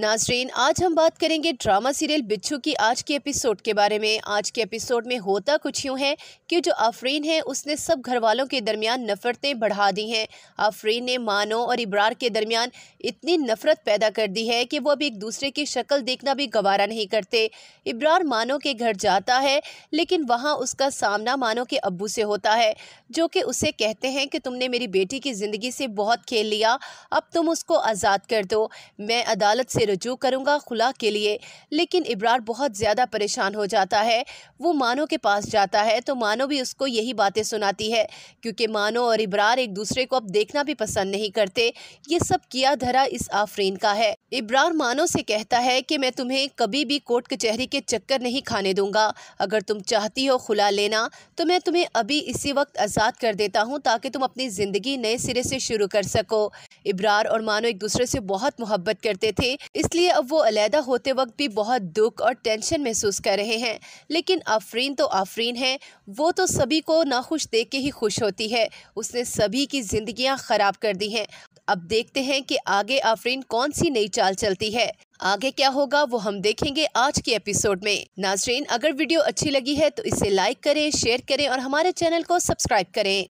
नाजरीन आज हम बात करेंगे ड्रामा सीरियल बिच्छू की आज के एपिसोड के बारे में आज के एपिसोड में होता कुछ यूँ है कि जो आफरीन है उसने सब घर वालों के दरमियान नफ़रतें बढ़ा दी हैं आफरीन ने मानो और इब्रार के दरमियान इतनी नफ़रत पैदा कर दी है कि वो अब एक दूसरे की शक्ल देखना भी गवारा नहीं करते इब्रार मानो के घर जाता है लेकिन वहाँ उसका सामना मानो के अबू से होता है जो कि उसे कहते हैं कि तुमने मेरी बेटी की ज़िंदगी से बहुत खेल लिया अब तुम उसको आज़ाद कर दो मैं अदालत से रजू करूँगा खुला के लिए लेकिन इब्रार बहुत ज़्यादा परेशान हो जाता है वो मानो के पास जाता है तो मानो भी उसको यही बातें सुनाती है क्योंकि मानो और इब्रार एक दूसरे को अब देखना भी पसंद नहीं करते ये सब किया धरा इस आफरीन का है इब्रार मानो से कहता है कि मैं तुम्हें कभी भी कोर्ट कचहरी के चक्कर नहीं खाने दूंगा अगर तुम चाहती हो खुला लेना तो मैं तुम्हें अभी इसी वक्त आज़ाद कर देता हूँ ताकि तुम अपनी ज़िंदगी नए सिरे से शुरू कर सको इब्रार और मानो एक दूसरे से बहुत मोहब्बत करते थे इसलिए अब वो अलहदा होते वक्त भी बहुत दुख और टेंशन महसूस कर रहे हैं लेकिन आफरीन तो आफरीन है वो तो सभी को नाखुश देख के ही खुश होती है उसने सभी की जिंदगियां ख़राब कर दी हैं अब देखते हैं कि आगे आफरीन कौन सी नई चाल चलती है आगे क्या होगा वो हम देखेंगे आज के एपिसोड में नाजरीन अगर वीडियो अच्छी लगी है तो इसे लाइक करें शेयर करें और हमारे चैनल को सब्सक्राइब करें